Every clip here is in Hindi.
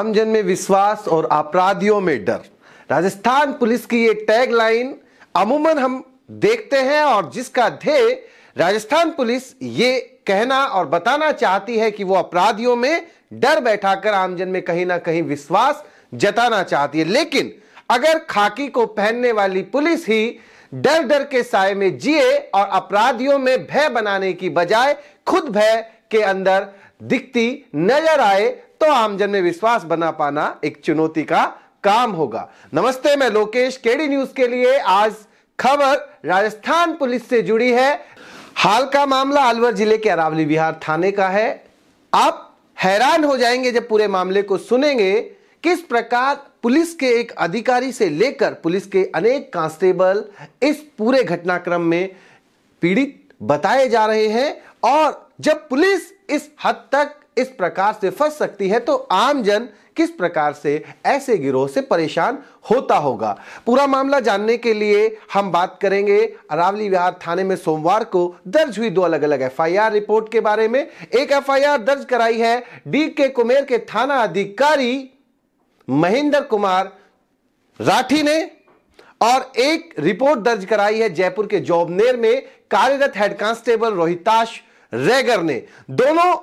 आमजन में विश्वास और अपराधियों में डर राजस्थान पुलिस की ये टैगलाइन अमूमन हम देखते हैं और जिसका ध्येय राजस्थान पुलिस ये कहना और बताना चाहती है कि वो अपराधियों में डर बैठाकर आमजन में कहीं ना कहीं विश्वास जताना चाहती है लेकिन अगर खाकी को पहनने वाली पुलिस ही डर डर के साय में जिए और अपराधियों में भय बनाने की बजाय खुद भय के अंदर दिखती नजर आए तो आमजन में विश्वास बना पाना एक चुनौती का काम होगा नमस्ते मैं लोकेश केडी न्यूज के लिए आज खबर राजस्थान पुलिस से जुड़ी है हाल का मामला अलवर जिले के अरावली विहार थाने का है आप हैरान हो जाएंगे जब पूरे मामले को सुनेंगे किस प्रकार पुलिस के एक अधिकारी से लेकर पुलिस के अनेक कांस्टेबल इस पूरे घटनाक्रम में पीड़ित बताए जा रहे हैं और जब पुलिस इस हद तक इस प्रकार से फंस सकती है तो आम जन किस प्रकार से ऐसे गिरोह से परेशान होता होगा पूरा मामला जानने के लिए हम बात करेंगे अरावली विहार थाने में सोमवार को दर्ज हुई दो अलग अलग एफआईआर रिपोर्ट के बारे में एक एफआईआर दर्ज कराई है डी के कुमेर के थाना अधिकारी महेंद्र कुमार राठी ने और एक रिपोर्ट दर्ज कराई है जयपुर के जॉबनेर में कार्यरत हेड कांस्टेबल रोहिताश रेगर ने दोनों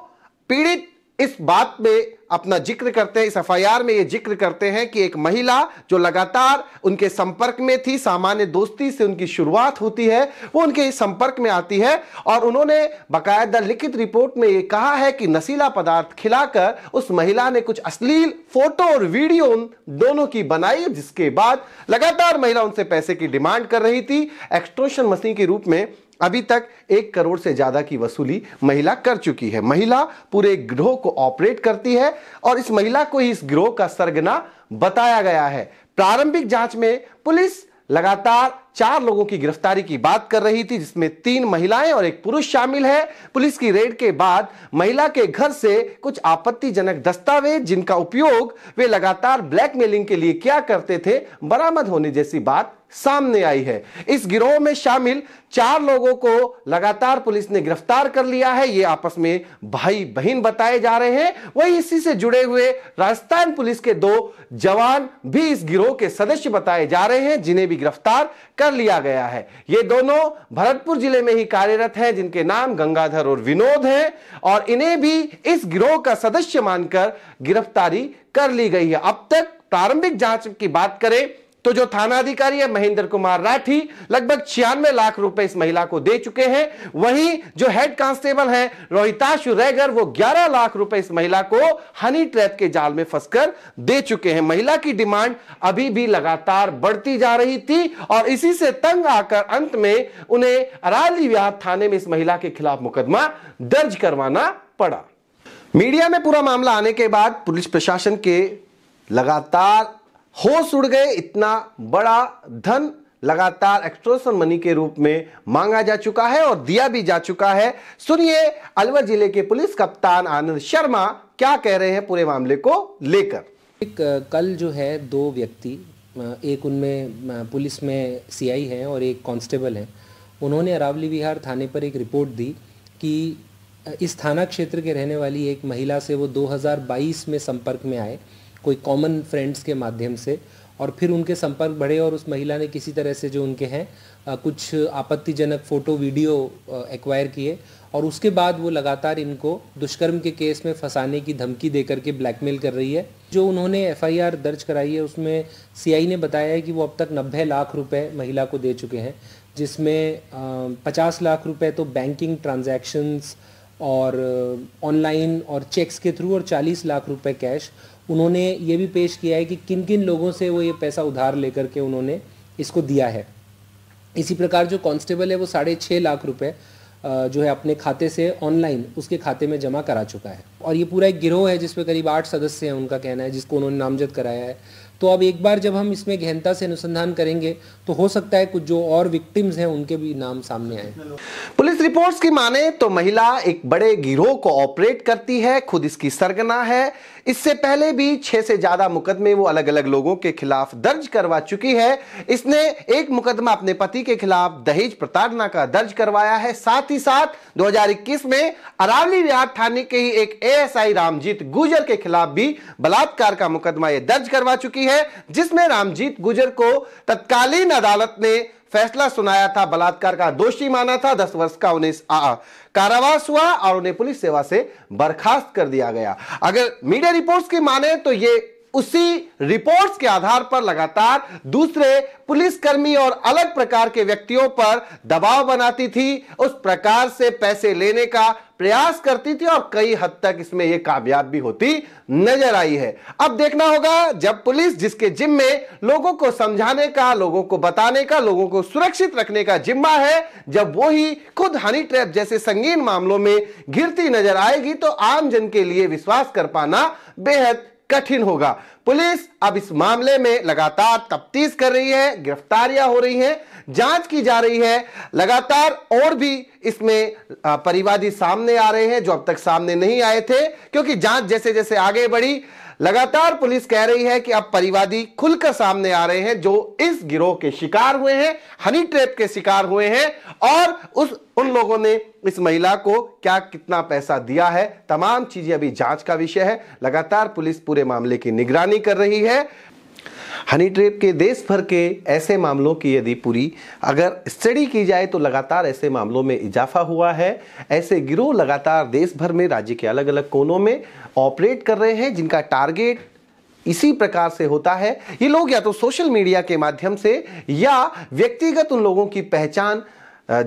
पीड़ित इस बात में अपना जिक्र करते हैं इस एफ में ये जिक्र करते हैं कि एक महिला जो लगातार उनके संपर्क में थी सामान्य दोस्ती से उनकी शुरुआत होती है वो उनके संपर्क में आती है और उन्होंने बाकायदा लिखित रिपोर्ट में ये कहा है कि नशीला पदार्थ खिलाकर उस महिला ने कुछ अश्लील फोटो और वीडियो उन दोनों की बनाई जिसके बाद लगातार महिला उनसे पैसे की डिमांड कर रही थी एक्सट्रोशन मशीन के रूप में अभी तक एक करोड़ से ज्यादा की वसूली महिला कर चुकी है महिला पूरे ग्रोह को ऑपरेट करती है और इस महिला को ही इस ग्रोह का सरगना बताया गया है प्रारंभिक जांच में पुलिस लगातार चार लोगों की गिरफ्तारी की बात कर रही थी जिसमें तीन महिलाएं और एक पुरुष शामिल है पुलिस की रेड के बाद महिला के घर से कुछ आपत्तिजनक दस्तावेज जिनका उपयोग वे लगातार ब्लैकमेलिंग के लिए क्या करते थे बरामद होने जैसी बात सामने आई है इस गिरोह में शामिल चार लोगों को लगातार पुलिस ने गिरफ्तार कर लिया है ये आपस में भाई बहन बताए जा रहे हैं वही इसी से जुड़े हुए राजस्थान पुलिस के दो जवान भी इस गिरोह के सदस्य बताए जा रहे हैं जिन्हें भी गिरफ्तार कर लिया गया है ये दोनों भरतपुर जिले में ही कार्यरत हैं जिनके नाम गंगाधर और विनोद हैं और इन्हें भी इस गिरोह का सदस्य मानकर गिरफ्तारी कर ली गई है अब तक प्रारंभिक जांच की बात करें तो जो थाना अधिकारी है महेंद्र कुमार राठी लगभग छियानवे लाख रुपए इस महिला को दे चुके हैं वहीं जो हेड कांस्टेबल है रोहिताशु रैगर वो 11 लाख रुपए इस महिला को हनी ट्रैप के जाल में फंसकर दे चुके हैं महिला की डिमांड अभी भी लगातार बढ़ती जा रही थी और इसी से तंग आकर अंत में उन्हें अराली विहार थाने में इस महिला के खिलाफ मुकदमा दर्ज करवाना पड़ा मीडिया में पूरा मामला आने के बाद पुलिस प्रशासन के लगातार होश उड़ गए इतना बड़ा धन लगातार एक्सट्रोशन मनी के रूप में मांगा जा चुका है और दिया भी जा चुका है सुनिए अलवर जिले के पुलिस कप्तान आनंद शर्मा क्या कह रहे हैं पूरे मामले को लेकर एक कल जो है दो व्यक्ति एक उनमें पुलिस में सीआई हैं और एक कांस्टेबल हैं उन्होंने अरावली विहार थाने पर एक रिपोर्ट दी कि इस थाना क्षेत्र के रहने वाली एक महिला से वो 2022 में संपर्क में आए कोई कॉमन फ्रेंड्स के माध्यम से और फिर उनके संपर्क बढ़े और उस महिला ने किसी तरह से जो उनके हैं कुछ आपत्तिजनक फ़ोटो वीडियो एक्वायर किए और उसके बाद वो लगातार इनको दुष्कर्म के केस में फंसाने की धमकी दे करके ब्लैकमेल कर रही है जो उन्होंने एफआईआर दर्ज कराई है उसमें सीआई ने बताया है कि वो अब तक नब्बे लाख रुपए महिला को दे चुके हैं जिसमें पचास लाख रुपए तो बैंकिंग ट्रांजैक्शंस और ऑनलाइन और चेक्स के थ्रू और चालीस लाख रुपए कैश उन्होंने ये भी पेश किया है कि किन किन लोगों से वो ये पैसा उधार लेकर के उन्होंने इसको दिया है इसी प्रकार जो कांस्टेबल है वो साढ़े छः लाख रुपए जो है अपने खाते से ऑनलाइन उसके खाते में जमा करा चुका है और ये पूरा एक गिरोह है जिसमें करीब आठ सदस्य हैं उनका कहना है जिसको उन्होंने नामजद कराया है तो अब एक बार जब हम इसमें गहनता से अनुसंधान करेंगे तो हो सकता है कुछ जो और विक्टिम्स हैं उनके भी नाम सामने आए पुलिस रिपोर्ट्स की माने तो महिला एक बड़े गिरोह को ऑपरेट करती है खुद इसकी सरगना है इससे पहले भी छह से ज्यादा मुकदमे वो अलग अलग लोगों के खिलाफ दर्ज करवा चुकी है इसने एक मुकदमा अपने पति के खिलाफ दहेज प्रताड़ना का दर्ज करवाया है साथ ही साथ 2021 में अरावली विहार थाने के ही एक एएसआई रामजीत गुजर के खिलाफ भी बलात्कार का मुकदमा ये दर्ज करवा चुकी है जिसमें रामजीत गुजर को तत्कालीन अदालत ने फैसला सुनाया था बलात्कार का दोषी माना था दस वर्ष का उन्हें कारावास हुआ और उन्हें पुलिस सेवा से बर्खास्त कर दिया गया अगर मीडिया रिपोर्ट्स की माने तो ये उसी रिपोर्ट्स के आधार पर लगातार दूसरे पुलिसकर्मी और अलग प्रकार के व्यक्तियों पर दबाव बनाती थी उस प्रकार से पैसे लेने का प्रयास करती थी और कई हद तक इसमें यह कामयाब भी होती नजर आई है अब देखना होगा जब पुलिस जिसके जिम में लोगों को समझाने का लोगों को बताने का लोगों को सुरक्षित रखने का जिम्मा है जब वो ही खुद हनी ट्रैप जैसे संगीन मामलों में घिरती नजर आएगी तो आम जन के लिए विश्वास कर पाना बेहद कठिन होगा पुलिस अब इस मामले में लगातार तफ्तीश कर रही है गिरफ्तारियां हो रही हैं जांच की जा रही है लगातार और भी इसमें परिवादी सामने आ रहे हैं जो अब तक सामने नहीं आए थे क्योंकि जांच जैसे जैसे आगे बढ़ी लगातार पुलिस कह रही है कि अब परिवादी खुलकर सामने आ रहे हैं जो इस गिरोह के शिकार हुए हैं हनी ट्रैप के शिकार हुए हैं और उस उन लोगों ने इस महिला को क्या कितना पैसा दिया है तमाम चीजें अभी जांच का विषय है लगातार पुलिस पूरे मामले की निगरानी कर रही है हनी ट्रेप के देश भर के ऐसे मामलों की यदि पूरी अगर स्टडी की जाए तो लगातार ऐसे मामलों में इजाफा हुआ है ऐसे गिरोह लगातार देश भर में राज्य के अलग अलग कोनों में ऑपरेट कर रहे हैं जिनका टारगेट इसी प्रकार से होता है ये लोग या तो सोशल मीडिया के माध्यम से या व्यक्तिगत उन लोगों की पहचान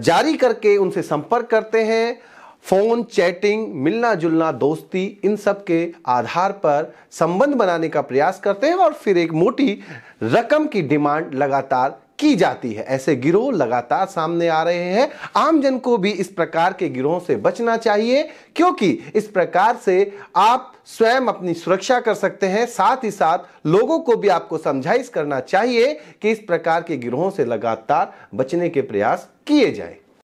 जारी करके उनसे संपर्क करते हैं फोन चैटिंग मिलना जुलना दोस्ती इन सब के आधार पर संबंध बनाने का प्रयास करते हैं और फिर एक मोटी रकम की डिमांड लगातार की जाती है ऐसे गिरोह लगातार सामने आ रहे हैं आमजन को भी इस प्रकार के गिरोहों से बचना चाहिए क्योंकि इस प्रकार से आप स्वयं अपनी सुरक्षा कर सकते हैं साथ ही साथ लोगों को भी आपको समझाइश करना चाहिए कि इस प्रकार के गिरोहों से लगातार बचने के प्रयास किए जाएं